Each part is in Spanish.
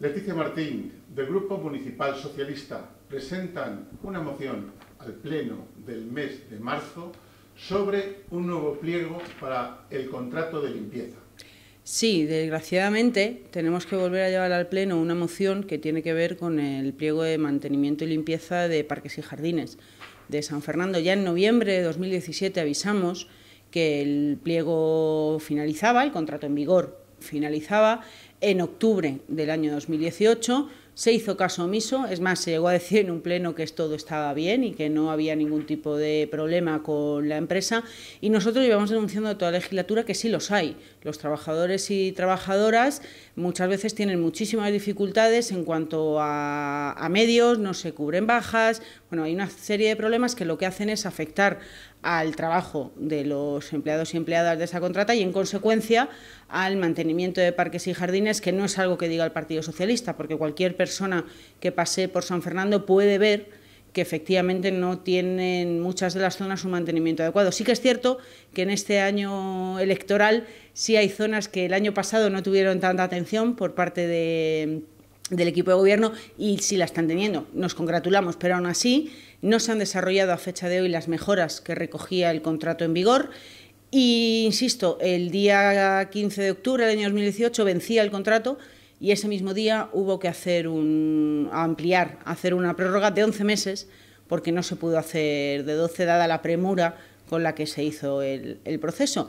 Leticia Martín, del Grupo Municipal Socialista, presentan una moción al Pleno del mes de marzo sobre un nuevo pliego para el contrato de limpieza. Sí, desgraciadamente tenemos que volver a llevar al Pleno una moción que tiene que ver con el pliego de mantenimiento y limpieza de parques y jardines de San Fernando. Ya en noviembre de 2017 avisamos que el pliego finalizaba, el contrato en vigor finalizaba en octubre del año 2018 se hizo caso omiso, es más, se llegó a decir en un pleno que todo estaba bien y que no había ningún tipo de problema con la empresa y nosotros llevamos denunciando a toda la legislatura que sí los hay. Los trabajadores y trabajadoras muchas veces tienen muchísimas dificultades en cuanto a, a medios, no se cubren bajas, bueno, hay una serie de problemas que lo que hacen es afectar al trabajo de los empleados y empleadas de esa contrata y, en consecuencia, al mantenimiento de parques y jardines, que no es algo que diga el Partido Socialista, porque cualquier persona persona que pase por San Fernando puede ver que efectivamente no tienen muchas de las zonas un mantenimiento adecuado. Sí que es cierto que en este año electoral sí hay zonas que el año pasado no tuvieron tanta atención por parte del equipo de gobierno y sí la están teniendo. Nos congratulamos, pero aún así no se han desarrollado a fecha de hoy las mejoras que recogía el contrato en vigor. Y insisto, el día 15 de octubre del año 2018 vencía el contrato y ese mismo día hubo que hacer un, ampliar, hacer una prórroga de 11 meses porque no se pudo hacer de 12 dada la premura con la que se hizo el, el proceso.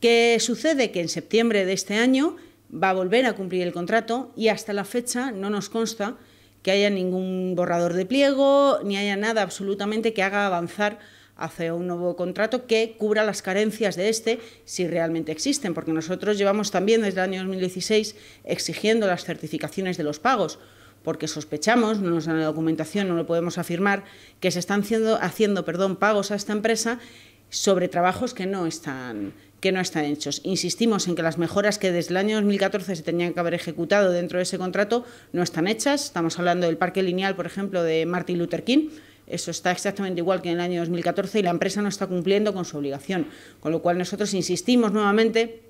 ¿Qué sucede? Que en septiembre de este año va a volver a cumplir el contrato y hasta la fecha no nos consta que haya ningún borrador de pliego ni haya nada absolutamente que haga avanzar hace un nuevo contrato que cubra las carencias de este si realmente existen, porque nosotros llevamos también desde el año 2016 exigiendo las certificaciones de los pagos porque sospechamos, no nos dan la documentación, no lo podemos afirmar, que se están haciendo, haciendo perdón, pagos a esta empresa sobre trabajos que no están que no están hechos. Insistimos en que las mejoras que desde el año 2014 se tenían que haber ejecutado dentro de ese contrato no están hechas. Estamos hablando del parque lineal, por ejemplo, de Martin Luther King, eso está exactamente igual que en el año 2014 y la empresa no está cumpliendo con su obligación. Con lo cual nosotros insistimos nuevamente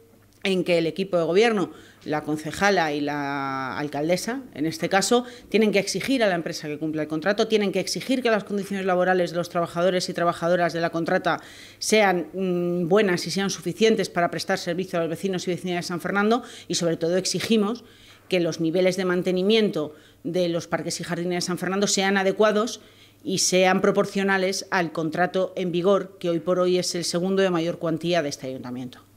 en que el equipo de gobierno, la concejala y la alcaldesa, en este caso, tienen que exigir a la empresa que cumpla el contrato, tienen que exigir que las condiciones laborales de los trabajadores y trabajadoras de la contrata sean mm, buenas y sean suficientes para prestar servicio a los vecinos y vecinas de San Fernando y, sobre todo, exigimos que los niveles de mantenimiento de los parques y jardines de San Fernando sean adecuados y sean proporcionales al contrato en vigor, que hoy por hoy es el segundo de mayor cuantía de este ayuntamiento.